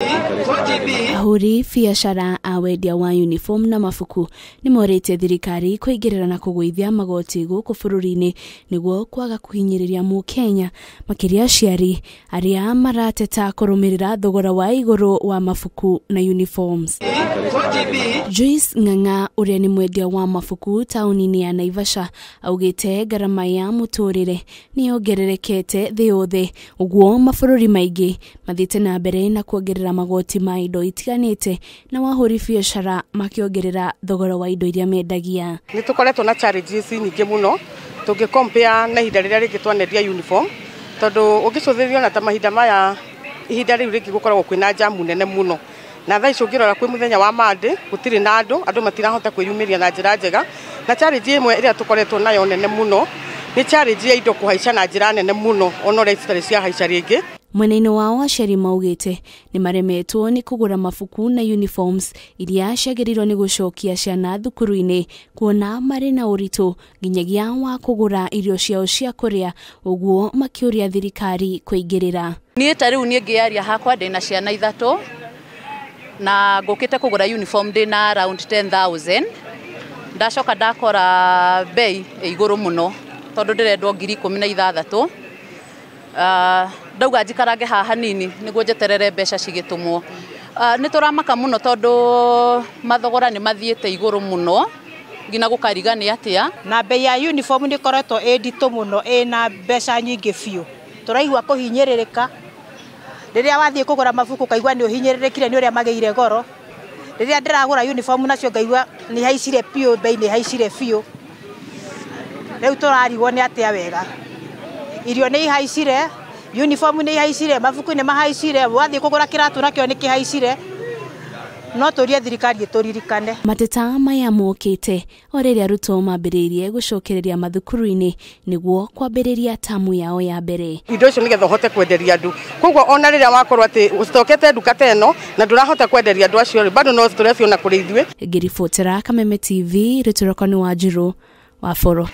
Yeah. ahũri biacara a wendia wa uniform na mabuku nĩ morĩte thirikari kũingĩrĩra na kũgũithia magoti gũkũ bũrũri-inĩ nĩguo kwaga kũhinyĩrĩria mũkenya makĩria aciari arĩa marateta kũrũmĩrĩra thogora wa igoro wa mabuku na uniforms Joyce Ng'ang'a ũrĩa nĩ mwendia wa mabuku taũni-inĩ ya Naivasha augĩte ngarama ya mũtũrĩre nĩ yongererekete thĩ yothe ũguo mabũrũri maingĩ mathiĩte na mbere na kuongerera magoti magoti ma indo itiganite na wahuri biashara makiongerera thogora wa indo iria mendagia nä tå na challenges nyingi muno tungi compare na ihinda riria ringi a uniform tondu ungicuthiria na cå ta mahinda maya ihinda riu ringi rä kwina jamu nene muno na thaa icio ngä kwi muthenya wa mandi gutiri na andu andu matirahota kwiyumiria na njira njega na challenge imwe iria ä nayo nene muno ni challenge ya indo kuhaica na njira nene muno ona uria rä cia haica ringi mwena-inĩ wao aceri maugĩte nĩ maremetwo nĩ kũgũra mabuku na uniforms iria ciagĩrĩirwo nĩ gũcokia ciana thukuru-inĩ kuona marĩ na ũritũ nginyagia wa kũgũra irio ciao cia kũrĩa ũguo makĩũria thirikari kũingĩrĩra niĩ ta rĩu niĩ ngĩaria hakwa ndĩ na ciana ithatũ na ngũkĩte kũgũra uniform ndĩ na around 10000 ndacoka ndakora mbei ĩ igũrũ mũno tondũ ndĩrendwo ngiri ikũmi na ithathatũ ndauga njikarange haha hanini niguo njeterere mbeca tå ah, ramaka må no tondå mathogora nĩ mathiĩte igũrũ mũno ngina gũkariga nĩ atĩa na mbei ya uniform ä nditå må no ä na mbeca rä rä a wathiä kå gå ra mabuku kaigua å rä a magä ire goro ndä ragå uniform nacio ngaigua nä haicire biũ mbei nĩ haicire tå rarigwo nä atä a wega irio nä ihaicire uniform nä ihaicire mabuku nä mahaicire wathiä kå gå ra kä ratå nakio nä kä haicire no rie thirikari ituririkane mateta maya te o rĩrĩa arutwo mambĩrĩirie gũcokereria mathukuru kwambä rä ria tamu yao ya mbere indo icio å hote kwenderia andå koguo ona a wakorwo å ũcitokete nduka ta no na ndũrahota kwenderia andå acio rĩ bado no tũrebi ona kũrĩ ithuĩ ngĩribotera kameme tv rĩtũroko nĩ wa wa boro